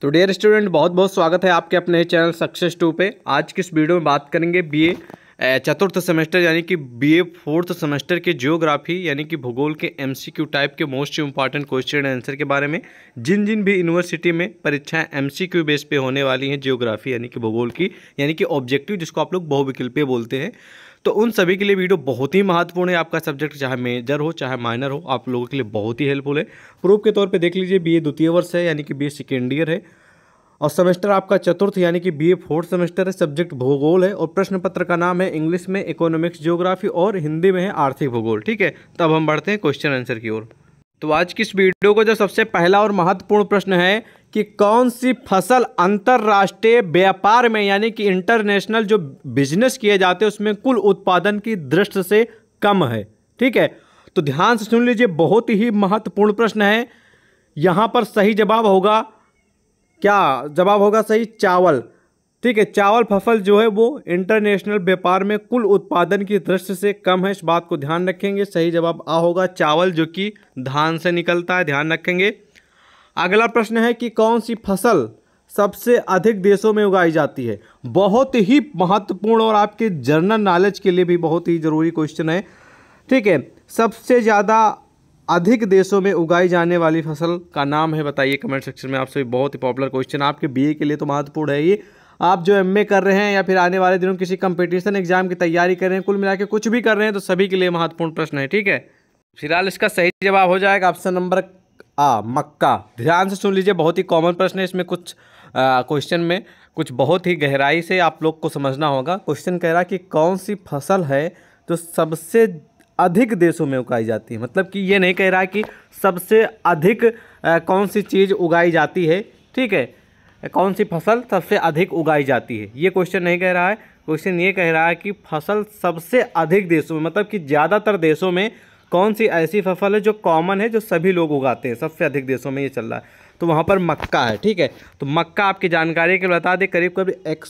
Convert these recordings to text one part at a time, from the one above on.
तो dear student बहुत बहुत स्वागत है आपके अपने चैनल सक्सेस टू पे आज की इस वीडियो में बात करेंगे बीए चतुर्थ सेमेस्टर यानी कि बीए फोर्थ सेमेस्टर के जियोग्राफी यानी कि भूगोल के एमसीक्यू टाइप के मोस्ट इंपॉर्टेंट क्वेश्चन आंसर के बारे में जिन जिन भी यूनिवर्सिटी में परीक्षाएं एमसीक्यू बेस पे होने वाली हैं जियोग्राफी यानी कि भूगोल की यानी कि ऑब्जेक्टिव जिसको आप लोग बहुविकल्पीय बोलते हैं तो उन सभी के लिए वीडियो बहुत ही महत्वपूर्ण है आपका सब्जेक्ट चाहे मेजर हो चाहे माइनर हो आप लोगों के लिए बहुत ही हेल्पफुल है प्रूफ के तौर पर देख लीजिए बी द्वितीय वर्ष है यानी कि बी सेकेंड ईयर है और सेमेस्टर आपका चतुर्थ यानी कि बीए फोर्थ सेमेस्टर है सब्जेक्ट भूगोल है और प्रश्न पत्र का नाम है इंग्लिश में इकोनॉमिक्स जियोग्राफी और हिंदी में है आर्थिक भूगोल ठीक है तब हम बढ़ते हैं क्वेश्चन आंसर की ओर तो आज की इस वीडियो का जो सबसे पहला और महत्वपूर्ण प्रश्न है कि कौन सी फसल अंतर्राष्ट्रीय व्यापार में यानी कि इंटरनेशनल जो बिजनेस किए जाते हैं उसमें कुल उत्पादन की दृष्टि से कम है ठीक है तो ध्यान से सुन लीजिए बहुत ही महत्वपूर्ण प्रश्न है यहाँ पर सही जवाब होगा क्या जवाब होगा सही चावल ठीक है चावल फसल जो है वो इंटरनेशनल व्यापार में कुल उत्पादन की दृष्टि से कम है इस बात को ध्यान रखेंगे सही जवाब आ होगा चावल जो कि धान से निकलता है ध्यान रखेंगे अगला प्रश्न है कि कौन सी फसल सबसे अधिक देशों में उगाई जाती है बहुत ही महत्वपूर्ण और आपके जनरल नॉलेज के लिए भी बहुत ही ज़रूरी क्वेश्चन है ठीक है सबसे ज़्यादा अधिक देशों में उगाई जाने वाली फसल का नाम है बताइए कमेंट सेक्शन में आपसे बहुत ही पॉपुलर क्वेश्चन आपके बीए के लिए तो महत्वपूर्ण है ये आप जो एम कर रहे हैं या फिर आने वाले दिनों किसी कंपटीशन एग्जाम की तैयारी कर रहे हैं कुल मिला कुछ भी कर रहे हैं तो सभी के लिए महत्वपूर्ण प्रश्न है ठीक है फिलहाल इसका सही जवाब हो जाएगा ऑप्शन नंबर आ मक्का ध्यान से सुन लीजिए बहुत ही कॉमन प्रश्न है इसमें कुछ क्वेश्चन में कुछ बहुत ही गहराई से आप लोग को समझना होगा क्वेश्चन कह रहा है कि कौन सी फसल है जो सबसे अधिक देशों में उगाई जाती है मतलब कि ये नहीं कह रहा कि सबसे अधिक आ, कौन सी चीज़ उगाई जाती है ठीक है कौन सी फसल सबसे अधिक उगाई जाती है ये क्वेश्चन नहीं कह रहा है क्वेश्चन ये कह रहा है कि फसल सबसे अधिक देशों में मतलब कि ज़्यादातर देशों में कौन सी ऐसी फसल है जो कॉमन है जो सभी लोग उगाते हैं सबसे अधिक देशों में ये चल रहा है तो वहाँ पर मक्का है ठीक है तो मक्का आपकी जानकारी के लिए बता दें करीब करीब एक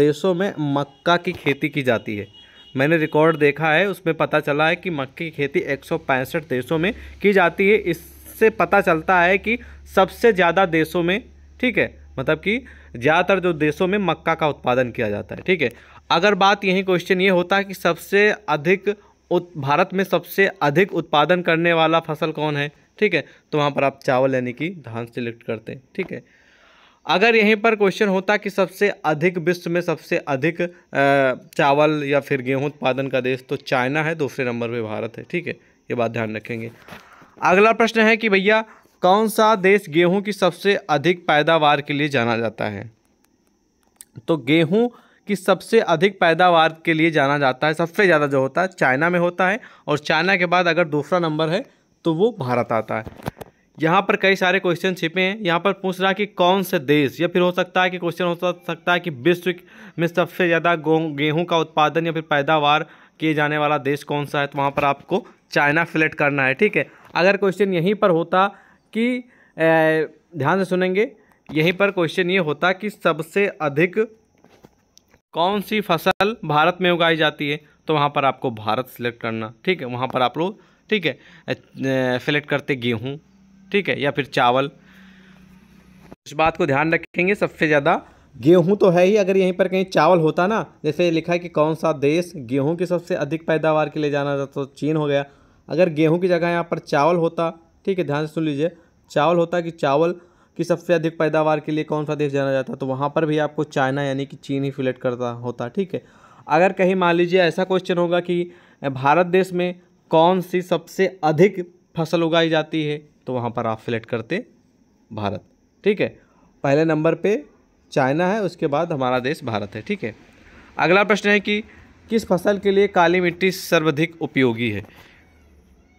देशों में मक्का की खेती की जाती है मैंने रिकॉर्ड देखा है उसमें पता चला है कि मक्के की खेती एक देशों में की जाती है इससे पता चलता है कि सबसे ज़्यादा देशों में ठीक है मतलब कि ज़्यादातर जो देशों में मक्का का उत्पादन किया जाता है ठीक है अगर बात यही क्वेश्चन ये होता है कि सबसे अधिक भारत में सबसे अधिक उत्पादन करने वाला फसल कौन है ठीक है तो वहाँ पर आप चावल यानी कि धान सिलेक्ट करते हैं ठीक है अगर यहीं पर क्वेश्चन होता कि सबसे अधिक विश्व में सबसे अधिक चावल या फिर गेहूं उत्पादन का देश तो चाइना है दूसरे नंबर पे भारत है ठीक है ये बात ध्यान रखेंगे अगला प्रश्न है कि भैया कौन सा देश गेहूं की सबसे अधिक पैदावार के लिए जाना जाता है तो गेहूं कि सबसे अधिक पैदावार के लिए जाना जाता है सबसे ज़्यादा जो होता है चाइना में होता है और चाइना के बाद अगर दूसरा नंबर है तो वो भारत आता है यहाँ पर कई सारे क्वेश्चन छिपे हैं यहाँ पर पूछ रहा है कि कौन से देश या फिर हो सकता है कि क्वेश्चन हो सकता है कि विश्व में सबसे ज़्यादा गेहूँ का उत्पादन या फिर पैदावार किए जाने वाला देश कौन सा है तो वहाँ पर आपको चाइना सेलेक्ट करना है ठीक है अगर क्वेश्चन यहीं पर होता कि ध्यान से सुनेंगे यहीं पर क्वेश्चन ये होता कि सबसे अधिक कौन सी फसल भारत में उगाई जाती है तो वहाँ पर आपको भारत सिलेक्ट करना ठीक है वहाँ पर आप लोग ठीक है सेलेक्ट करते गेहूँ ठीक है या फिर चावल इस बात को ध्यान रखेंगे सबसे ज़्यादा गेहूँ तो है ही अगर यहीं पर कहीं चावल होता ना जैसे लिखा है कि कौन सा देश गेहूँ की सबसे अधिक पैदावार के लिए जाना जाता तो चीन हो गया अगर गेहूँ की जगह यहाँ पर चावल होता ठीक है ध्यान से सुन लीजिए चावल होता कि चावल कि सबसे अधिक पैदावार के लिए कौन सा देश जाना जाता है तो वहाँ पर भी आपको चाइना यानी कि चीन ही फिलेट करता होता ठीक है अगर कहीं मान लीजिए ऐसा क्वेश्चन होगा कि भारत देश में कौन सी सबसे अधिक फसल उगाई जाती है तो वहाँ पर आप सिलेक्ट करते भारत ठीक है पहले नंबर पे चाइना है उसके बाद हमारा देश भारत है ठीक है अगला प्रश्न है कि किस फसल के लिए काली मिट्टी सर्वाधिक उपयोगी है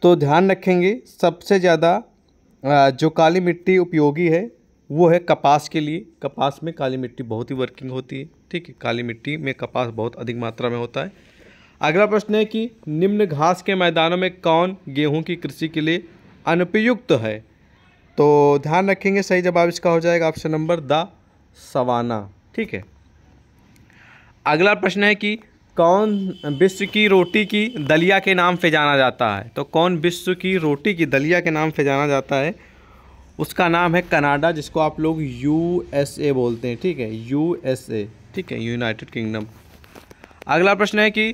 तो ध्यान रखेंगे सबसे ज़्यादा जो काली मिट्टी उपयोगी है वो है कपास के लिए कपास में काली मिट्टी बहुत ही वर्किंग होती है ठीक है काली मिट्टी में कपास बहुत अधिक मात्रा में होता है अगला प्रश्न है कि निम्न घास के मैदानों में कौन गेहूं की कृषि के लिए अनुपयुक्त है तो ध्यान रखेंगे सही जवाब इसका हो जाएगा ऑप्शन नंबर द सवाना ठीक है अगला प्रश्न है कि कौन विश्व की रोटी की दलिया के नाम से जाना जाता है तो कौन विश्व की रोटी की दलिया के नाम से जाना जाता है उसका नाम है कनाडा जिसको आप लोग ए बोलते हैं ठीक है ए ठीक है यूनाइटेड किंगडम अगला प्रश्न है कि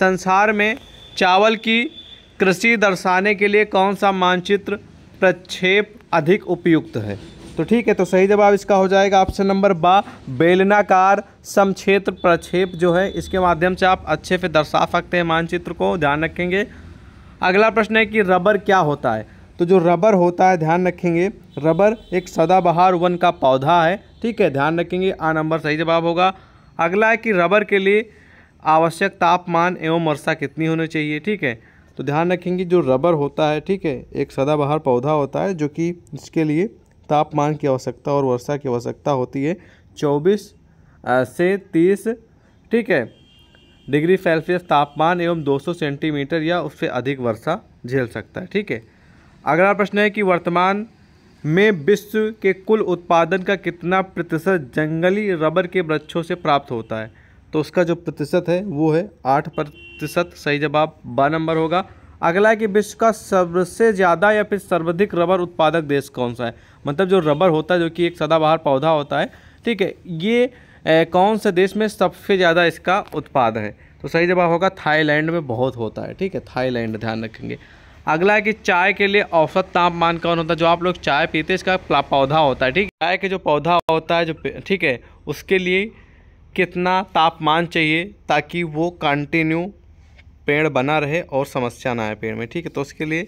संसार में चावल की कृषि दर्शाने के लिए कौन सा मानचित्र प्रक्षेप अधिक उपयुक्त है तो ठीक है तो सही जवाब इसका हो जाएगा ऑप्शन नंबर बा बेलनाकार समक्षेत्र प्रक्षेप जो है इसके माध्यम से आप अच्छे से दर्शा सकते हैं मानचित्र को ध्यान रखेंगे अगला प्रश्न है कि रबर क्या होता है तो जो रबर होता है ध्यान रखेंगे रबर एक सदाबहार वन का पौधा है ठीक है ध्यान रखेंगे आ नंबर सही जवाब होगा अगला है कि रबर के लिए आवश्यक तापमान एवं वर्षा कितनी होनी चाहिए ठीक है तो ध्यान रखेंगे जो रबर होता है ठीक है एक सदाबहार पौधा होता है जो कि इसके लिए तापमान की आवश्यकता और वर्षा की आवश्यकता होती है चौबीस से तीस ठीक है डिग्री सेल्सियस तापमान एवं 200 सेंटीमीटर या उससे अधिक वर्षा झेल सकता है ठीक है अगला प्रश्न है कि वर्तमान में विश्व के कुल उत्पादन का कितना प्रतिशत जंगली रबर के वृक्षों से प्राप्त होता है तो उसका जो प्रतिशत है वो है आठ प्रतिशत सही जवाब बा नंबर होगा अगला है कि विश्व का सबसे ज़्यादा या फिर सर्वाधिक रबर उत्पादक देश कौन सा है मतलब जो रबर होता है जो कि एक सदाबहार पौधा होता है ठीक है ये ए, कौन से देश में सबसे ज़्यादा इसका उत्पाद है तो सही जवाब होगा थाईलैंड में बहुत होता है ठीक है थाईलैंड ध्यान रखेंगे अगला है कि चाय के लिए औसत तापमान कौन होता है जो आप लोग चाय पीते हैं इसका पौधा होता है ठीक है चाय के जो पौधा होता है जो ठीक है उसके लिए कितना तापमान चाहिए ताकि वो कंटिन्यू पेड़ बना रहे और समस्या ना आए पेड़ में ठीक है तो उसके लिए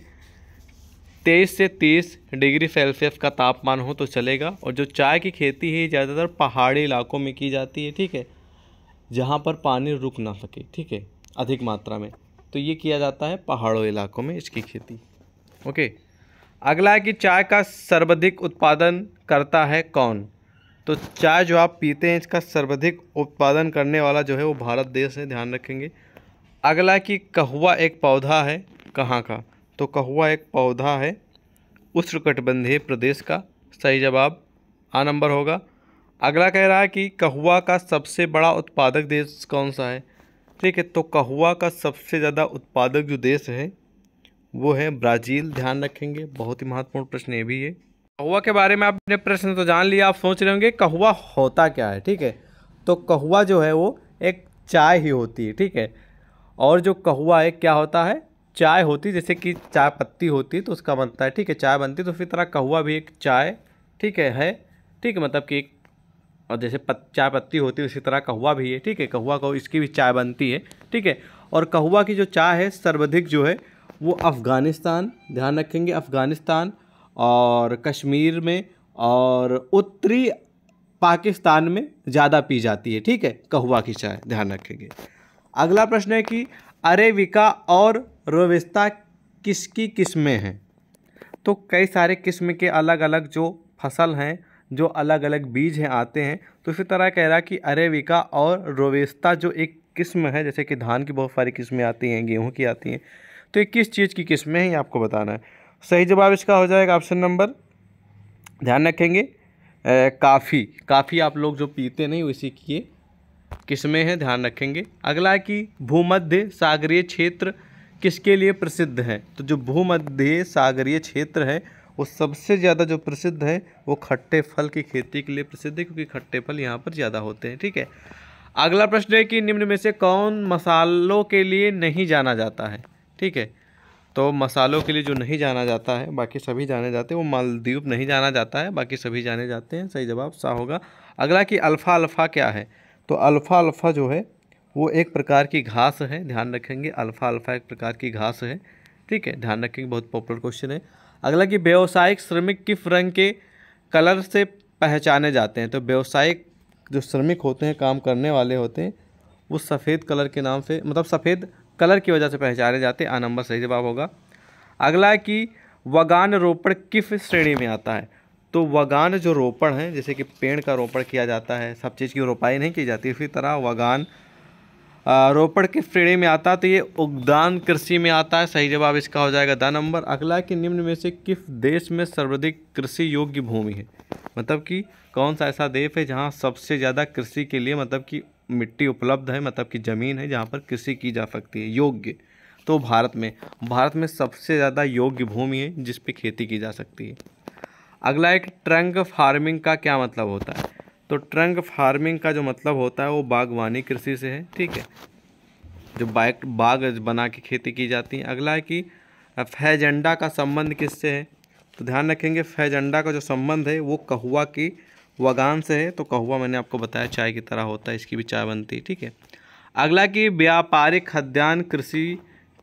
तेईस से तीस डिग्री सेल्सियस का तापमान हो तो चलेगा और जो चाय की खेती है ज़्यादातर पहाड़ी इलाकों में की जाती है ठीक है जहाँ पर पानी रुक ना सके ठीक है अधिक मात्रा में तो ये किया जाता है पहाड़ों इलाकों में इसकी खेती ओके अगला है कि चाय का सर्वाधिक उत्पादन करता है कौन तो चाय जो आप पीते हैं इसका सर्वाधिक उत्पादन करने वाला जो है वो भारत देश है ध्यान रखेंगे अगला कि कहुआ एक पौधा है कहाँ का तो कहुआ एक पौधा है उष्णकटिबंधीय प्रदेश का सही जवाब आ नंबर होगा अगला कह रहा है कि कहुआ का सबसे बड़ा उत्पादक देश कौन सा है ठीक है तो कहुआ का सबसे ज़्यादा उत्पादक जो देश है वो है ब्राज़ील ध्यान रखेंगे बहुत ही महत्वपूर्ण प्रश्न ये भी है कहुआ के बारे में आपने प्रश्न तो जान लिया आप सोच रहे होंगे कहुआ होता क्या है ठीक है तो कहुआ जो है वो एक चाय ही होती है ठीक है और जो कहुआ है क्या होता है चाय होती जैसे कि चाय पत्ती होती तो उसका बनता है ठीक है चाय बनती तो उसी तरह कहुआ भी एक चाय ठीक है है ठीक है मतलब कि एक और जैसे पत, चाय पत्ती होती है उसी तरह कहुआ भी है ठीक है कहुआ को इसकी भी चाय बनती है ठीक है और कहुआ की जो चाय है सर्वाधिक जो है वो अफ़गानिस्तान ध्यान रखेंगे अफ़गानिस्तान और कश्मीर में और उत्तरी पाकिस्तान में ज़्यादा पी जाती है ठीक है कहुआ की चाय ध्यान रखेंगे अगला प्रश्न है कि अरेविका और रोवेस्ता किसकी किस्में हैं तो कई सारे किस्म के अलग अलग जो फसल हैं जो अलग अलग बीज हैं आते हैं तो इसी तरह कह रहा कि अरेविका और रोवेस्ता जो एक किस्म है जैसे कि धान की बहुत सारी किस्में आती हैं गेहूँ की आती हैं तो ये किस चीज़ की किस्में हैं ये आपको बताना है सही जवाब इसका हो जाएगा ऑप्शन नंबर ध्यान रखेंगे काफ़ी काफ़ी आप लोग जो पीते नहीं उसी की किसमें हैं ध्यान रखेंगे अगला कि भूमध्य सागरीय क्षेत्र किसके लिए प्रसिद्ध है तो जो भूमध्य सागरीय क्षेत्र है वो सबसे ज़्यादा जो प्रसिद्ध है वो खट्टे फल की खेती के लिए प्रसिद्ध है क्योंकि खट्टे फल यहाँ पर ज़्यादा होते हैं ठीक है अगला प्रश्न है कि निम्न में से कौन मसालों के लिए नहीं जाना जाता है ठीक है तो मसालों के लिए जो नहीं जाना जाता है बाकी सभी जाने जाते हैं वो मालदीव नहीं जाना जाता है बाकी सभी जाने जाते हैं सही जवाब सा होगा अगला कि अल्फ़ा अल्फ़ा क्या है तो अल्फ़ा अल्फ़ा जो है वो एक प्रकार की घास है ध्यान रखेंगे अल्फ़ा अल्फ़ा एक प्रकार की घास है ठीक है ध्यान रखेंगे बहुत पॉपुलर क्वेश्चन है अगला कि व्यावसायिक श्रमिक किस रंग के कलर से पहचाने जाते हैं तो व्यावसायिक जो श्रमिक होते हैं काम करने वाले होते हैं वो सफ़ेद कलर के नाम से मतलब सफ़ेद कलर की वजह से पहचाने जाते हैं आ नंबर सही जवाब होगा अगला कि वगान रोपण किस श्रेणी में आता है तो वगान जो रोपण है जैसे कि पेड़ का रोपण किया जाता है सब चीज़ की रोपाई नहीं की जाती इसी तरह वगान रोपण के श्रेणी में आता है तो ये उगदान कृषि में आता है सही जवाब इसका हो जाएगा द नंबर अगला कि निम्न में से किस देश में सर्वाधिक कृषि योग्य भूमि है मतलब कि कौन सा ऐसा देश है जहाँ सबसे ज़्यादा कृषि के लिए मतलब कि मिट्टी उपलब्ध है मतलब कि ज़मीन है जहाँ पर कृषि की जा सकती है योग्य तो भारत में भारत में सबसे ज़्यादा योग्य भूमि है जिस पर खेती की जा सकती है अगला एक ट्रंक फार्मिंग का क्या मतलब होता है तो ट्रंक फार्मिंग का जो मतलब होता है वो बागवानी कृषि से है ठीक है जो बाइक बाग बना के खेती की जाती है अगला है कि फैजंडा का संबंध किससे है तो ध्यान रखेंगे फैजंडा का जो संबंध है वो कहुआ की वगान से है तो कहुआ मैंने आपको बताया चाय की तरह होता है इसकी भी चाय बनती है ठीक है अगला कि व्यापारिक खाद्यान्न कृषि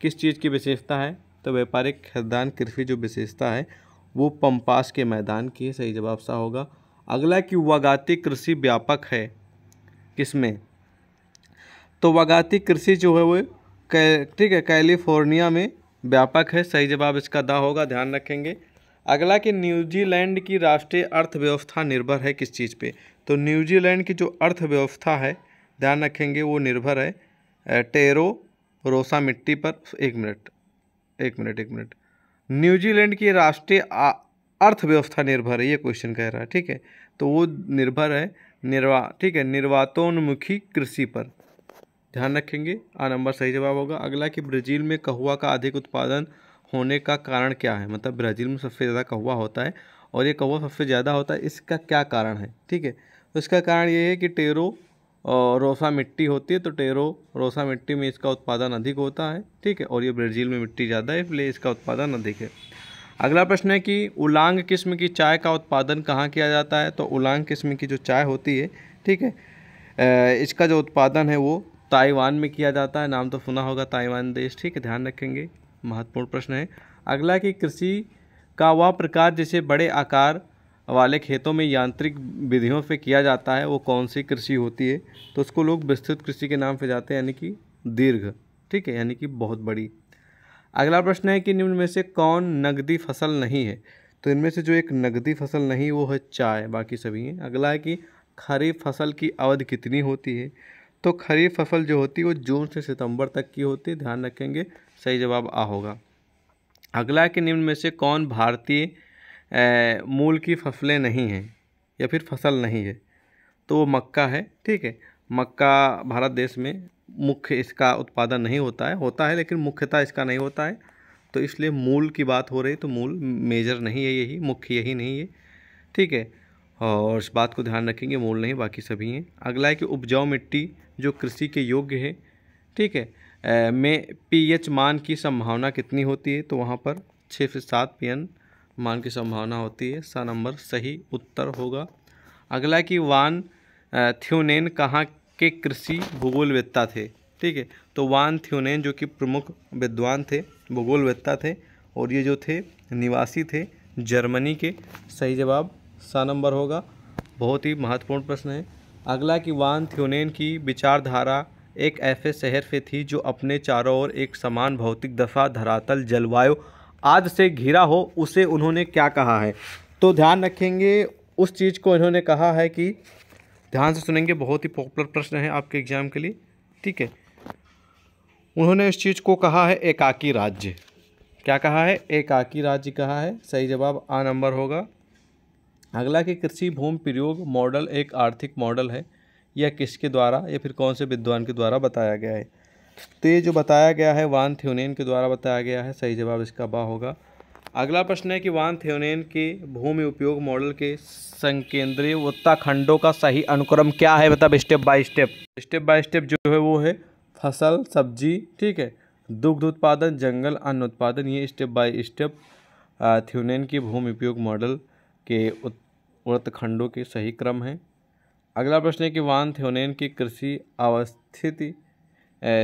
किस चीज़ की विशेषता है तो व्यापारिक खाद्यान्न कृषि जो विशेषता है वो पम्पास के मैदान की है सही जवाब सा होगा अगला कि वगाती कृषि व्यापक है किसमें तो वगाती कृषि जो है वो ठीक है कैलिफोर्निया में व्यापक है सही जवाब इसका दा होगा ध्यान रखेंगे अगला कि न्यूजीलैंड की राष्ट्रीय अर्थव्यवस्था निर्भर है किस चीज़ पे तो न्यूजीलैंड की जो अर्थव्यवस्था है ध्यान रखेंगे वो निर्भर है टेरो रोसा मिट्टी पर एक मिनट एक मिनट एक मिनट न्यूजीलैंड की राष्ट्रीय अर्थव्यवस्था निर्भर है ये क्वेश्चन कह रहा है ठीक है तो वो निर्भर है निर्वा ठीक है निर्वातोन्मुखी कृषि पर ध्यान रखेंगे आ नंबर सही जवाब होगा अगला कि ब्राज़ील में कहुआ का अधिक उत्पादन होने का कारण क्या है मतलब ब्राज़ील में सबसे ज़्यादा कहुआ होता है और ये कहुआ सबसे ज़्यादा होता है इसका क्या कारण है ठीक है तो इसका कारण ये है कि टेरो और रोसा मिट्टी होती है तो टेरो रोसा मिट्टी में इसका उत्पादन अधिक होता है ठीक है और ये ब्राज़ील में मिट्टी ज़्यादा है इसलिए इसका उत्पादन अधिक है अगला प्रश्न है कि उलांग किस्म की चाय का उत्पादन कहाँ किया जाता है तो उलांग किस्म की जो चाय होती है ठीक है इसका जो उत्पादन है वो ताइवान में किया जाता है नाम तो सुना होगा ताइवान देश ठीक है ध्यान रखेंगे महत्वपूर्ण प्रश्न है अगला कि कृषि का वह प्रकार जिसे बड़े आकार वाले खेतों में यांत्रिक विधियों से किया जाता है वो कौन सी कृषि होती है तो उसको लोग विस्तृत कृषि के नाम से जाते हैं यानी कि दीर्घ ठीक है यानी कि बहुत बड़ी अगला प्रश्न है कि निम्न में से कौन नगदी फसल नहीं है तो इनमें से जो एक नगदी फसल नहीं वो है चाय बाकी सभी हैं अगला है कि खरीफ फसल की अवधि कितनी होती है तो खरीफ फसल जो होती है वो जून से सितंबर तक की होती है ध्यान रखेंगे सही जवाब आ होगा अगला है कि निम्न में से कौन भारतीय मूल की फसलें नहीं हैं या फिर फसल नहीं है तो वो मक्का है ठीक है मक्का भारत देश में मुख्य इसका उत्पादन नहीं होता है होता है लेकिन मुख्यतः इसका नहीं होता है तो इसलिए मूल की बात हो रही तो मूल मेजर नहीं है यही मुख्य यही नहीं है ठीक है और इस बात को ध्यान रखेंगे मूल नहीं बाकी सभी हैं अगला है कि उपजाऊ मिट्टी जो कृषि के योग्य है ठीक है में पीएच मान की संभावना कितनी होती है तो वहाँ पर छः से सात पी मान की संभावना होती है सा नंबर सही उत्तर होगा अगला कि वान थ्यूनेन कहाँ के कृषि भूगोलवेत्ता थे ठीक है तो वान थ्यूनेन जो कि प्रमुख विद्वान थे भूगोलवेत्ता थे और ये जो थे निवासी थे जर्मनी के सही जवाब सा नंबर होगा बहुत ही महत्वपूर्ण प्रश्न है अगला कि वान थ्यूनेन की विचारधारा एक ऐसे शहर से थी जो अपने चारों ओर एक समान भौतिक दशा धरातल जलवायु आज से घिरा हो उसे उन्होंने क्या कहा है तो ध्यान रखेंगे उस चीज़ को इन्होंने कहा है कि ध्यान से सुनेंगे बहुत ही पॉपुलर प्रश्न है आपके एग्ज़ाम के लिए ठीक है उन्होंने इस चीज़ को कहा है एकाकी राज्य क्या कहा है एकाकी राज्य कहा है सही जवाब आ नंबर होगा अगला कि कृषि भूमि प्रयोग मॉडल एक आर्थिक मॉडल है या किसके द्वारा या फिर कौन से विद्वान के द्वारा बताया गया है तो ये जो बताया गया है वान थ्योनेन के द्वारा बताया गया है सही जवाब इसका बा होगा अगला प्रश्न है कि वान थ्योनेन के भूमि उपयोग मॉडल के संकेंद्रीय उत्ताखंडों का सही अनुक्रम क्या है मतलब step by step step by step जो है वो है फसल सब्जी ठीक है दुग्ध उत्पादन जंगल अन्न उत्पादन ये स्टेप बाय स्टेप थ्योनेन के भूमि उपयोग मॉडल के उत्तखंडों के सही क्रम हैं अगला प्रश्न है कि वान थ्योनेन की कृषि अवस्थिति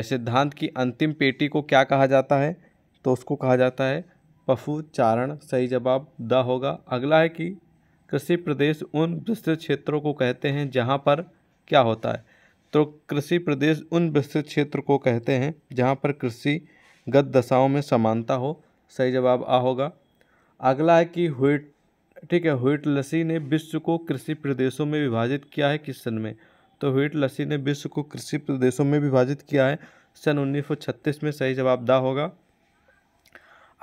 सिद्धांत की अंतिम पेटी को क्या कहा जाता है तो उसको कहा जाता है पफुचारण सही जवाब द होगा अगला है कि कृषि प्रदेश उन विस्तृत क्षेत्रों को कहते हैं जहाँ पर क्या होता है तो कृषि प्रदेश उन विस्तृत क्षेत्र को कहते हैं जहाँ पर कृषि गत दशाओं में समानता हो सही जवाब आ होगा अगला है कि हुइट ठीक है लसी ने विश्व को कृषि प्रदेशों में विभाजित किया है किस सन में तो व्हीट लस्सी ने विश्व को कृषि प्रदेशों में विभाजित किया है सन 1936 में सही जवाब दा होगा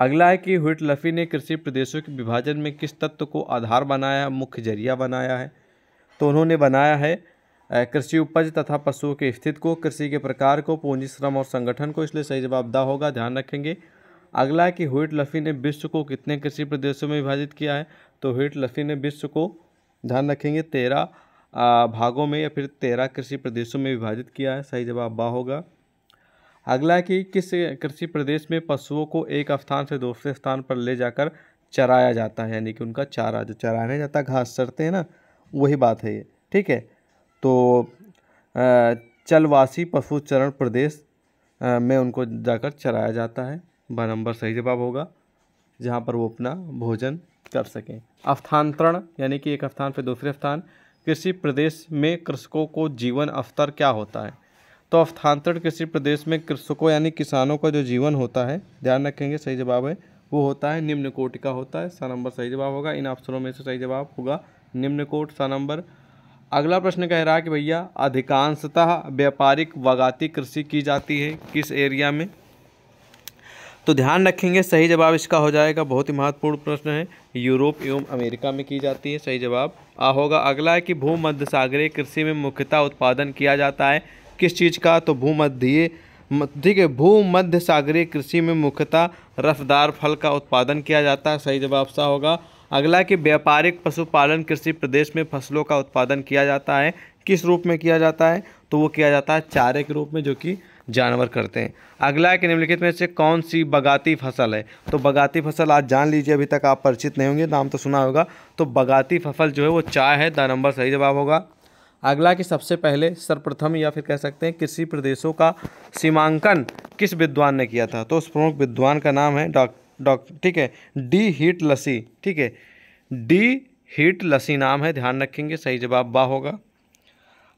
अगला है कि व्हीट लफी ने कृषि प्रदेशों के विभाजन में किस तत्व को आधार बनाया मुख्य जरिया बनाया है तो उन्होंने बनाया है कृषि उपज तथा पशुओं की स्थिति को कृषि के प्रकार को पूंजी श्रम और संगठन को इसलिए सही जवाब दा होगा ध्यान रखेंगे अगला है कि व्हीट लफी ने विश्व को कितने कृषि प्रदेशों में विभाजित किया है तो व्हीट लफी ने विश्व को ध्यान रखेंगे तेरह भागों में या फिर तेरह कृषि प्रदेशों में विभाजित किया है सही जवाब बा होगा अगला है कि किस कृषि प्रदेश में पशुओं को एक स्थान से दूसरे स्थान पर ले जाकर चराया जाता है यानी कि उनका चारा जो चराने जाता है घास चरते हैं ना वही बात है ये ठीक है तो चलवासी पशु चरण प्रदेश में उनको जाकर चराया जाता है ब नंबर सही जवाब होगा जहाँ पर वो अपना भोजन कर सकें स्थानांतरण यानी कि एक स्थान से दूसरे स्थान कृषि प्रदेश में कृषकों को जीवन अवतर क्या होता है तो अवस्थान्तरण कृषि प्रदेश में कृषकों यानी किसानों का जो जीवन होता है ध्यान रखेंगे सही जवाब है वो होता है निम्न कोट का होता है सा नंबर सही जवाब होगा इन अफसरों में से सही जवाब होगा निम्न कोट सा नंबर अगला प्रश्न कह रहा है कि भैया अधिकांशतः व्यापारिक वगाती कृषि की जाती है किस एरिया में तो ध्यान रखेंगे सही जवाब इसका हो जाएगा बहुत ही महत्वपूर्ण प्रश्न है यूरोप एवं अमेरिका में की जाती है सही जवाब आ होगा अगला है कि भूमध्य सागरीय कृषि में मुख्यतः उत्पादन किया जाता है किस चीज़ का तो भूमध्य ठीक है भूमध्य सागरीय कृषि में मुख्यतः रफदार फल का उत्पादन किया जाता है सही जवाब सा होगा अगला कि व्यापारिक पशुपालन कृषि प्रदेश में फसलों का उत्पादन किया जाता है किस रूप में किया जाता है तो वो किया जाता है चारे के रूप में जो कि जानवर करते हैं अगला है कि निम्नलिखित में से कौन सी बगाती फसल है तो बगाती फसल आज जान लीजिए अभी तक आप परिचित नहीं होंगे नाम तो सुना होगा तो बगाती फसल जो है वो चाय है द नंबर सही जवाब होगा अगला कि सबसे पहले सर्वप्रथम या फिर कह सकते हैं कृषि प्रदेशों का सीमांकन किस विद्वान ने किया था तो उस प्रमुख विद्वान का नाम है डॉक डॉक ठीक है डी हीट लसी ठीक है डी हीट लसी नाम है ध्यान रखेंगे सही जवाब बा होगा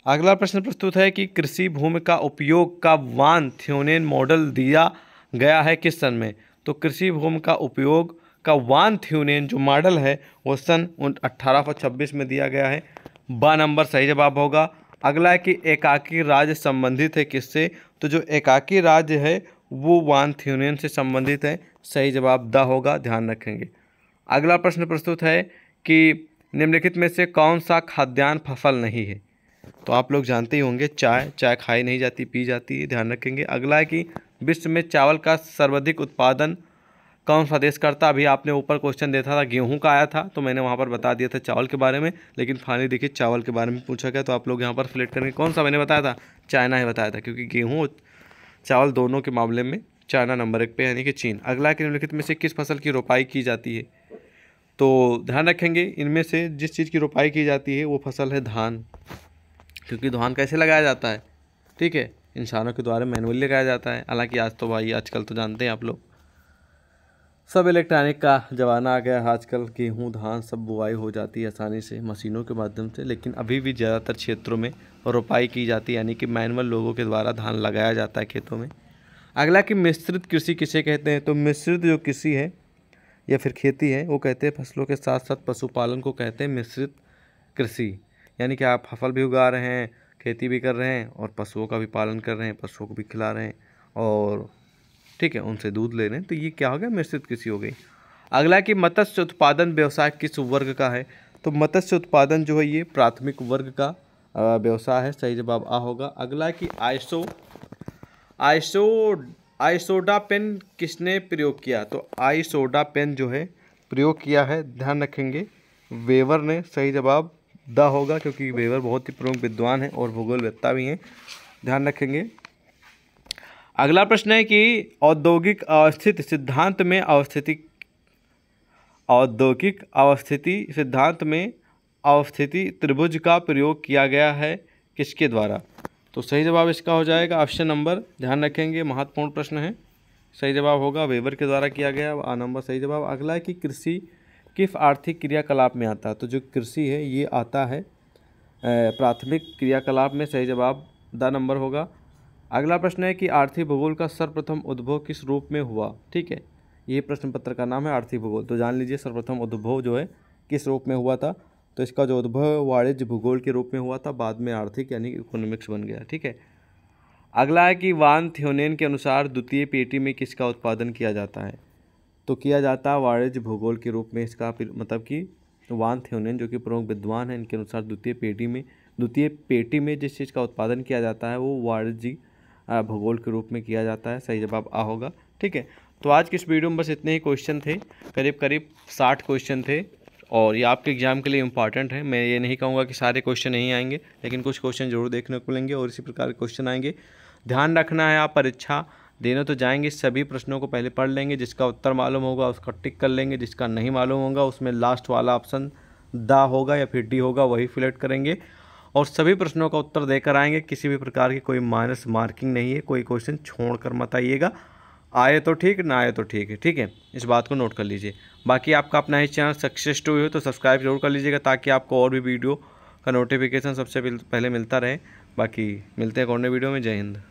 अगला प्रश्न प्रस्तुत है कि कृषि भूमि का उपयोग का वान थ्योनेन मॉडल दिया गया है किस सन में तो कृषि भूमि का उपयोग का वान थ्यूनेन जो मॉडल है वो सन अट्ठारह में दिया गया है ब नंबर सही जवाब होगा अगला है कि एकाकी राज्य संबंधित है किससे तो जो एकाकी राज्य है वो वान थ्यूनियन से संबंधित है सही जवाब द होगा ध्यान रखेंगे अगला प्रश्न प्रस्तुत है कि निम्नलिखित में से कौन सा खाद्यान्न फसल नहीं है तो आप लोग जानते ही होंगे चाय चाय खाई नहीं जाती पी जाती ध्यान रखेंगे अगला है कि विश्व में चावल का सर्वाधिक उत्पादन कौन सा देश करता अभी आपने ऊपर क्वेश्चन देता था गेहूं का आया था तो मैंने वहां पर बता दिया था चावल के बारे में लेकिन फाइनली देखिए चावल के बारे में पूछा गया तो आप लोग यहाँ पर सिलेक्ट करेंगे कौन सा मैंने बताया था चाइना ही बताया था क्योंकि गेहूँ और चावल दोनों के मामले में चाइना नंबर एक पे यानी कि चीन अगला कि निम्नलिखित में से किस फसल की रोपाई की जाती है तो ध्यान रखेंगे इनमें से जिस चीज़ की रोपाई की जाती है वो फसल है धान क्योंकि धान कैसे लगाया जाता है ठीक है इंसानों के द्वारा मैनुअली लगाया जाता है हालांकि आज तो भाई आजकल तो जानते हैं आप लोग सब इलेक्ट्रॉनिक का ज़माना आ गया आजकल गेहूँ धान सब बुआई हो जाती है आसानी से मशीनों के माध्यम से लेकिन अभी भी ज़्यादातर क्षेत्रों में रोपाई की जाती है यानी कि मैनुअल लोगों के द्वारा धान लगाया जाता है खेतों में अगला कि मिश्रित कृषि किसे कहते हैं तो मिश्रित जो कृषि है या फिर खेती है वो कहते हैं फसलों के साथ साथ पशुपालन को कहते हैं मिश्रित कृषि यानी कि आप फसल भी उगा रहे हैं खेती भी कर रहे हैं और पशुओं का भी पालन कर रहे हैं पशुओं को भी खिला रहे हैं और ठीक है उनसे दूध ले रहे हैं तो ये क्या हो गया मिश्रित कृषि हो गई अगला कि मत्स्य उत्पादन व्यवसाय किस वर्ग का है तो मत्स्य उत्पादन जो है ये प्राथमिक वर्ग का व्यवसाय है सही जवाब आ होगा अगला कि आइसो आइसो आइसोडा पेन किसने प्रयोग किया तो आइसोडा पेन जो है प्रयोग किया है ध्यान रखेंगे वेवर ने सही जवाब द होगा क्योंकि वेवर बहुत ही प्रमुख विद्वान हैं और भूगोल वेत्ता भी हैं ध्यान रखेंगे अगला प्रश्न है कि औद्योगिक अवस्थित सिद्धांत में अवस्थिति औद्योगिक अवस्थिति सिद्धांत में अवस्थिति त्रिभुज का प्रयोग किया गया है किसके द्वारा तो सही जवाब इसका हो जाएगा ऑप्शन नंबर ध्यान रखेंगे महत्वपूर्ण प्रश्न है सही जवाब होगा वेवर के द्वारा किया गया आ नंबर सही जवाब अगला है कि कृषि किस आर्थिक क्रियाकलाप में आता है तो जो कृषि है ये आता है प्राथमिक क्रियाकलाप में सही जवाब द नंबर होगा अगला प्रश्न है कि आर्थिक भूगोल का सर्वप्रथम उद्भव किस रूप में हुआ ठीक है ये प्रश्न पत्र का नाम है आर्थिक भूगोल तो जान लीजिए सर्वप्रथम उद्भव जो है किस रूप में हुआ था तो इसका जो उद्भव है वाणिज्य भूगोल के रूप में हुआ था बाद में आर्थिक यानी इकोनॉमिक्स बन गया ठीक है अगला है कि वान थ्योनेन के अनुसार द्वितीय पेटी में किसका उत्पादन किया जाता है तो किया जाता है वाणिज्य भूगोल के रूप में इसका मतलब कि वान थ्योनियन जो कि प्रमुख विद्वान है इनके अनुसार द्वितीय पेटी में द्वितीय पेटी में जिस चीज़ का उत्पादन किया जाता है वो वाणिज्य भूगोल के रूप में किया जाता है सही जवाब आ होगा ठीक है तो आज के इस वीडियो में बस इतने ही क्वेश्चन थे करीब करीब साठ क्वेश्चन थे और ये आपके एग्जाम के लिए इंपॉर्टेंट है मैं ये नहीं कहूँगा कि सारे क्वेश्चन नहीं आएंगे लेकिन कुछ क्वेश्चन जरूर देखने को मिलेंगे और इसी प्रकार के क्वेश्चन आएंगे ध्यान रखना है आप परीक्षा देने तो जाएंगे सभी प्रश्नों को पहले पढ़ लेंगे जिसका उत्तर मालूम होगा उसका टिक कर लेंगे जिसका नहीं मालूम होगा उसमें लास्ट वाला ऑप्शन दा होगा या फिर डी होगा वही फिलेक्ट करेंगे और सभी प्रश्नों का उत्तर देकर आएंगे किसी भी प्रकार की कोई माइनस मार्किंग नहीं है कोई क्वेश्चन छोड़ कर मत आइएगा आए तो ठीक ना आए तो ठीक है ठीक है इस बात को नोट कर लीजिए बाकी आपका अपना ही चैनल सक्सेस टू हो तो सब्सक्राइब जरूर कर लीजिएगा ताकि आपको और भी वीडियो का नोटिफिकेशन सबसे पहले मिलता रहे बाकी मिलते हैं कौन वीडियो में जय हिंद